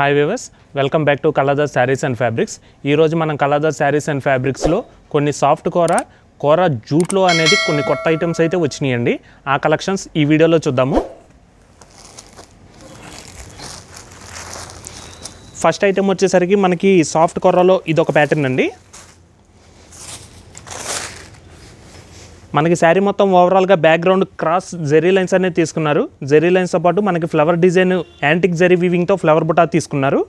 hi viewers welcome back to Kalardas saris and fabrics ఈరోజు మనం కళాదాస్ saris and ఫ్యాబ్రిక్స్లో కొన్ని సాఫ్ట్ కూర కూర జూట్లో అనేది కొన్ని కొత్త ఐటమ్స్ అయితే వచ్చినాయండి ఆ కలెక్షన్స్ ఈ వీడియోలో చూద్దాము ఫస్ట్ ఐటెం వచ్చేసరికి మనకి సాఫ్ట్ కూరలో ఇదొక ప్యాటర్న్ అండి మనకి శారీ మొత్తం ఓవరాల్గా బ్యాక్గ్రౌండ్ క్రాస్ జెరీ లైన్స్ అనేది తీసుకున్నారు జెరీ లైన్స్తో పాటు మనకి ఫ్లవర్ డిజైన్ యాంటిక్ జెరీ వీవింగ్తో ఫ్లవర్ బుటా తీసుకున్నారు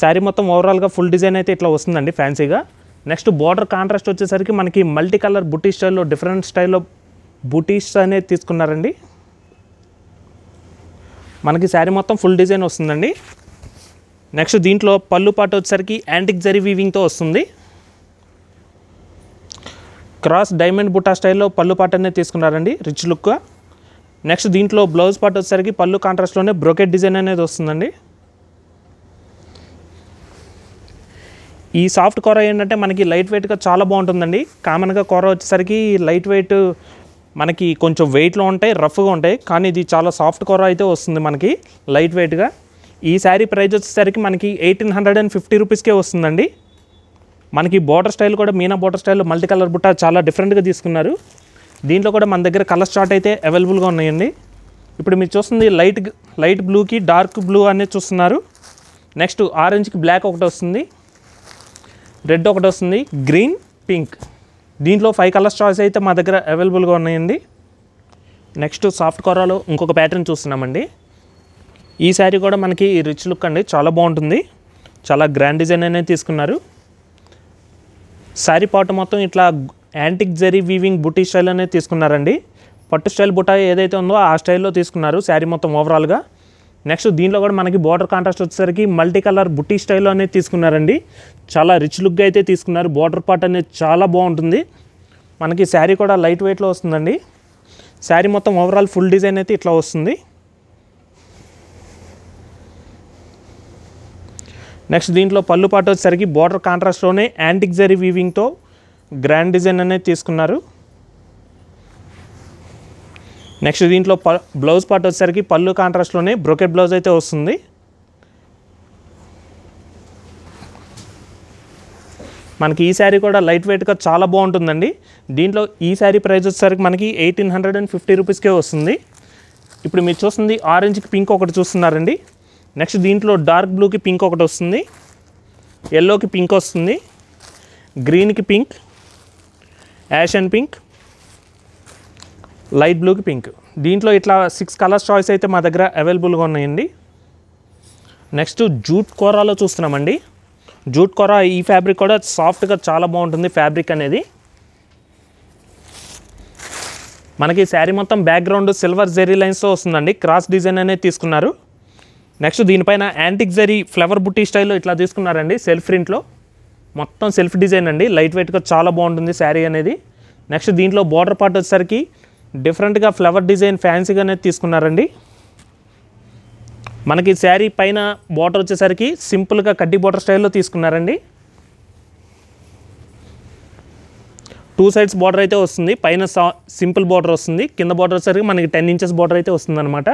శారీ మొత్తం ఓవరాల్గా ఫుల్ డిజైన్ అయితే ఇట్లా వస్తుందండి ఫ్యాన్సీగా నెక్స్ట్ బార్డర్ కాంట్రాస్ట్ వచ్చేసరికి మనకి మల్టీ కలర్ బుటీ స్టైల్లో డిఫరెంట్ స్టైల్లో బుటీస్ అనేది తీసుకున్నారండి మనకి శారీ మొత్తం ఫుల్ డిజైన్ వస్తుందండి నెక్స్ట్ దీంట్లో పళ్ళు పాటు వచ్చేసరికి యాంటిక్ జరీ వీవింగ్తో వస్తుంది క్రాస్ డైమండ్ బుటా స్టైల్లో పళ్ళు పార్ట్ అనేది తీసుకున్నారండి రిచ్ లుక్గా నెక్స్ట్ దీంట్లో బ్లౌజ్ పార్ట్ వచ్చేసరికి పళ్ళు కాంట్రాస్ట్లోనే బ్రోకెట్ డిజైన్ అనేది వస్తుందండి ఈ సాఫ్ట్ కూర ఏంటంటే మనకి లైట్ వెయిట్గా చాలా బాగుంటుందండి కామన్గా కూర వచ్చేసరికి లైట్ వెయిట్ మనకి కొంచెం వెయిట్లో ఉంటాయి రఫ్గా ఉంటాయి కానీ ఇది చాలా సాఫ్ట్ కూర అయితే వస్తుంది మనకి లైట్ వెయిట్గా ఈ శారీ ప్రైస్ వచ్చేసరికి మనకి ఎయిటీన్ హండ్రెడ్ అండ్ ఫిఫ్టీ రూపీస్కే వస్తుందండి మనకి బోర్డర్ స్టైల్ కూడా మీనా బోర్డర్ స్టైల్లో మల్టీ కలర్ బుట్ట చాలా డిఫరెంట్గా తీసుకున్నారు దీంట్లో కూడా మన దగ్గర కలర్ స్టార్ట్ అయితే అవైలబుల్గా ఉన్నాయండి ఇప్పుడు మీరు చూస్తుంది లైట్ లైట్ బ్లూకి డార్క్ బ్లూ అనేది చూస్తున్నారు నెక్స్ట్ ఆరెంజ్కి బ్లాక్ ఒకటి వస్తుంది రెడ్ ఒకటి వస్తుంది గ్రీన్ పింక్ దీంట్లో ఫైవ్ కలర్స్ చాయిస్ అయితే మా దగ్గర అవైలబుల్గా ఉన్నాయండి నెక్స్ట్ సాఫ్ట్ కొరాలో ఇంకొక ప్యాటర్న్ చూస్తున్నామండి ఈ శారీ కూడా మనకి రిచ్ లుక్ అండి చాలా బాగుంటుంది చాలా గ్రాండ్ డిజైన్ అనేది తీసుకున్నారు శారీ పాటు మొత్తం ఇట్లా antique zari weaving buti style అనేది తీసుకున్నారండి పట్టు స్టైల్ బుటా ఏదైతే ఉందో ఆ స్టైల్లో తీసుకున్నారు శారీ మొత్తం ఓవరాల్గా నెక్స్ట్ దీనిలో కూడా మనకి బార్డర్ కాంట్రాస్ట్ వచ్చేసరికి మల్టీ కలర్ బుటీ స్టైల్లో అనేది తీసుకున్నారండి చాలా రిచ్ లుక్గా అయితే తీసుకున్నారు బార్డర్ పార్ట్ అనేది చాలా బాగుంటుంది మనకి శారీ కూడా లైట్ వెయిట్లో వస్తుందండి శారీ మొత్తం ఓవరాల్ ఫుల్ డిజైన్ అయితే ఇట్లా వస్తుంది నెక్స్ట్ దీంట్లో పళ్ళు పాటు వచ్చేసరికి బార్డర్ కాంట్రాస్ట్లోనే యాంటిక్ జరీ వీవింగ్తో గ్రాండ్ డిజైన్ అనేది తీసుకున్నారు నెక్స్ట్ దీంట్లో ప బ్లౌజ్ పాటు వచ్చేసరికి పళ్ళు కాంట్రాస్ట్లోనే బ్రోకెట్ బ్లౌజ్ అయితే వస్తుంది మనకి ఈ శారీ కూడా లైట్ వెయిట్గా చాలా బాగుంటుందండి దీంట్లో ఈ శారీ ప్రైస్ వచ్చేసరికి మనకి ఎయిటీన్ హండ్రెడ్ అండ్ ఫిఫ్టీ రూపీస్కే వస్తుంది ఇప్పుడు మీరు చూస్తుంది ఆరెంజ్కి పింక్ ఒకటి చూస్తున్నారండి నెక్స్ట్ దీంట్లో డార్క్ బ్లూకి పింక్ ఒకటి వస్తుంది ఎల్లోకి పింక్ వస్తుంది గ్రీన్కి pink ash and pink light బ్లూకి పింక్ దీంట్లో ఇట్లా సిక్స్ కలర్స్ చాయిస్ అయితే మా దగ్గర అవైలబుల్గా ఉన్నాయండి నెక్స్ట్ జూట్ కూరలో చూస్తున్నామండి జూట్ కూర ఈ ఫ్యాబ్రిక్ కూడా సాఫ్ట్గా చాలా బాగుంటుంది ఫ్యాబ్రిక్ అనేది మనకి శారీ మొత్తం బ్యాక్గ్రౌండ్ సిల్వర్ జెరీ లైన్స్తో వస్తుందండి క్రాస్ డిజైన్ అనేది తీసుకున్నారు నెక్స్ట్ దీనిపైన యాంటిక్ జరీ ఫ్లవర్ బుట్టి స్టైల్లో ఇట్లా తీసుకున్నారండి సెల్ఫ్ ప్రింట్లో మొత్తం సెల్ఫ్ డిజైన్ అండి లైట్ వెయిట్గా చాలా బాగుంటుంది శారీ అనేది నెక్స్ట్ దీంట్లో బార్డర్ పార్ట్ వచ్చేసరికి డిఫరెంట్గా ఫ్లవర్ డిజైన్ ఫ్యాన్సీగానే తీసుకున్నారండి మనకి శారీ పైన బార్డర్ వచ్చేసరికి సింపుల్గా కడ్డీ బార్డర్ స్టైల్లో తీసుకున్నారండి టూ సైడ్స్ బార్డర్ అయితే వస్తుంది పైన సింపుల్ బార్డర్ వస్తుంది కింద బార్డర్ వచ్చేసరికి మనకి టెన్ ఇంచెస్ బార్డర్ అయితే వస్తుంది అనమాట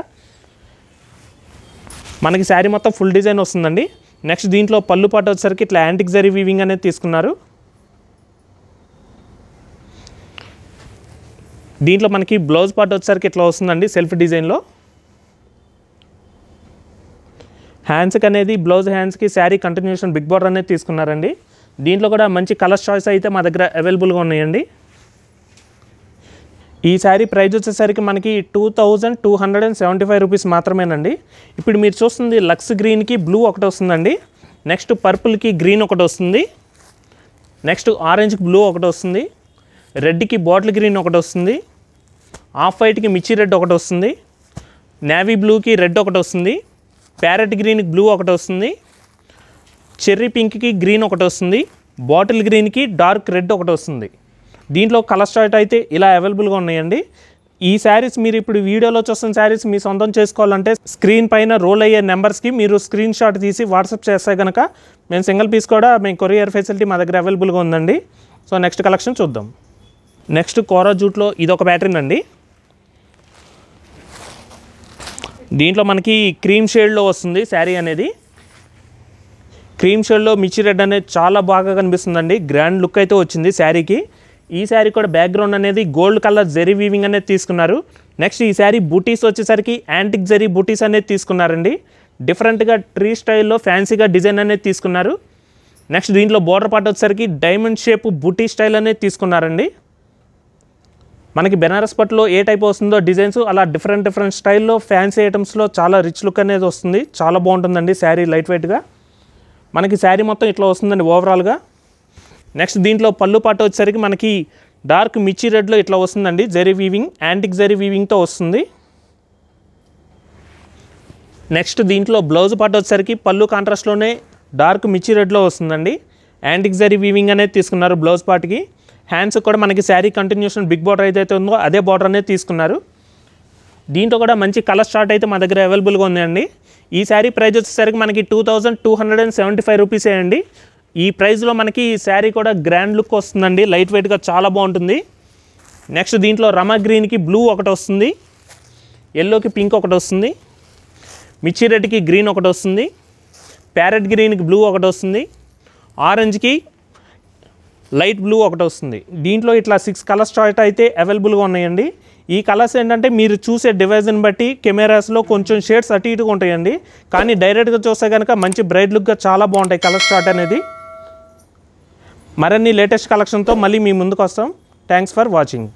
మనకి శారీ మొత్తం ఫుల్ డిజైన్ వస్తుందండి నెక్స్ట్ దీంట్లో పళ్ళు పాటు వచ్చేసరికి ఇట్లా యాంటిక్ జరీ వీవింగ్ అనేది తీసుకున్నారు దీంట్లో మనకి బ్లౌజ్ పాటు వచ్చేసరికి ఇట్లా వస్తుందండి సెల్ఫ్ డిజైన్లో హ్యాండ్స్కి అనేది బ్లౌజ్ హ్యాండ్స్కి శారీ కంటిన్యూషన్ బిగ్ బార్డర్ అనేది తీసుకున్నారండి దీంట్లో కూడా మంచి కలర్ చాయిస్ అయితే మా దగ్గర అవైలబుల్గా ఉన్నాయండి ఈ శారీ ప్రైజ్ వచ్చేసరికి మనకి two thousand two hundred and seventy five rupees మాత్రమేనండి ఇప్పుడు మీరు చూస్తుంది లక్స్ గ్రీన్కి బ్లూ ఒకటి వస్తుందండి నెక్స్ట్ పర్పుల్కి గ్రీన్ ఒకటి వస్తుంది నెక్స్ట్ ఆరెంజ్కి బ్లూ ఒకటి వస్తుంది రెడ్కి బాటిల్ గ్రీన్ ఒకటి వస్తుంది ఆఫ్ వైట్కి మిర్చి రెడ్ ఒకటి వస్తుంది నేవీ బ్లూకి రెడ్ ఒకటి వస్తుంది ప్యారెట్ గ్రీన్కి బ్లూ ఒకటి వస్తుంది చెర్రీ పింక్కి గ్రీన్ ఒకటి వస్తుంది బాటిల్ గ్రీన్కి డార్క్ రెడ్ ఒకటి వస్తుంది దీంట్లో కలర్ స్టార్ట్ అయితే ఇలా అవైలబుల్గా ఉన్నాయండి ఈ శారీస్ మీరు ఇప్పుడు వీడియోలో చూస్తున్న శారీస్ మీ సొంతం చేసుకోవాలంటే స్క్రీన్ పైన రోల్ అయ్యే నెంబర్స్కి మీరు స్క్రీన్ షాట్ తీసి వాట్సాప్ చేస్తే కనుక మేము సింగిల్ పీస్ కూడా మేము కొరియర్ ఫెసిలిటీ మా దగ్గర అవైలబుల్గా ఉందండి సో నెక్స్ట్ కలెక్షన్ చూద్దాం నెక్స్ట్ కోరా జూట్లో ఒక ప్యాటర్న్ అండి దీంట్లో మనకి క్రీమ్ షేడ్లో వస్తుంది శారీ అనేది క్రీమ్ షేడ్లో మిర్చి రెడ్ అనేది చాలా బాగా కనిపిస్తుందండి గ్రాండ్ లుక్ అయితే వచ్చింది శారీకి ఈ శారీ కూడా బ్యాక్గ్రౌండ్ అనేది గోల్డ్ కలర్ జెరీ వీవింగ్ అనేది తీసుకున్నారు నెక్స్ట్ ఈ శారీ బూటీస్ వచ్చేసరికి యాంటిక్ జెరీ బూటీస్ అనేది తీసుకున్నారండి డిఫరెంట్గా ట్రీ స్టైల్లో ఫ్యాన్సీగా డిజైన్ అనేది తీసుకున్నారు నెక్స్ట్ దీంట్లో బోర్డర్ పార్ట్ వచ్చేసరికి డైమండ్ షేప్ బూటీ స్టైల్ అనేది తీసుకున్నారండి మనకి బెనారస్ పట్టులో ఏ టైప్ వస్తుందో డిజైన్స్ అలా డిఫరెంట్ డిఫరెంట్ స్టైల్లో ఫ్యాన్సీ ఐటమ్స్లో చాలా రిచ్ లుక్ అనేది వస్తుంది చాలా బాగుంటుందండి శారీ లైట్ వెయిట్గా మనకి శారీ మొత్తం ఇట్లా వస్తుందండి ఓవరాల్గా నెక్స్ట్ దీంట్లో పళ్ళు పాట వచ్చేసరికి మనకి డార్క్ మిర్చి రెడ్లో ఇట్లా వస్తుందండి జరీ వీవింగ్ యాంటిక్ జరీ వీవింగ్తో వస్తుంది నెక్స్ట్ దీంట్లో బ్లౌజ్ పాట వచ్చేసరికి పళ్ళు కాంట్రాస్ట్లోనే డార్క్ మిర్చి రెడ్లో వస్తుందండి యాంటిక్ జరీ వీవింగ్ అనేది తీసుకున్నారు బ్లౌజ్ పాటికి హ్యాండ్స్ కూడా మనకి శారీ కంటిన్యూషన్ బిగ్ బార్డర్ ఏదైతే ఉందో అదే బార్డర్ అనేది తీసుకున్నారు దీంట్లో కూడా మంచి కలర్ స్టార్ట్ అయితే మా దగ్గర అవైలబుల్గా ఉందండి ఈ శారీ ప్రైస్ వచ్చేసరికి మనకి two thousand two hundred and seventy five రూపీసే అండి ఈ ప్రైస్లో మనకి ఈ శారీ కూడా గ్రాండ్ లుక్ వస్తుందండి లైట్ వెయిట్గా చాలా బాగుంటుంది నెక్స్ట్ దీంట్లో రమ గ్రీన్కి బ్లూ ఒకటి వస్తుంది ఎల్లోకి పింక్ ఒకటి వస్తుంది మిర్చి రెడ్కి గ్రీన్ ఒకటి వస్తుంది ప్యారెట్ గ్రీన్కి బ్లూ ఒకటి వస్తుంది ఆరెంజ్కి లైట్ బ్లూ ఒకటి వస్తుంది దీంట్లో ఇట్లా సిక్స్ కలర్స్ చాయిట్ అయితే అవైలబుల్గా ఉన్నాయండి ఈ కలర్స్ ఏంటంటే మీరు చూసే డివైజన్ని బట్టి కెమెరాస్లో కొంచెం షేడ్స్ అటు ఇటుగా ఉంటాయండి కానీ డైరెక్ట్గా చూస్తే కనుక మంచి బ్రైట్ లుక్గా చాలా బాగుంటాయి కలర్ స్టార్ట్ అనేది మరిన్ని లేటెస్ట్ కలెక్షన్తో మళ్ళీ మీ ముందుకు వస్తాం థ్యాంక్స్ ఫర్ వాచింగ్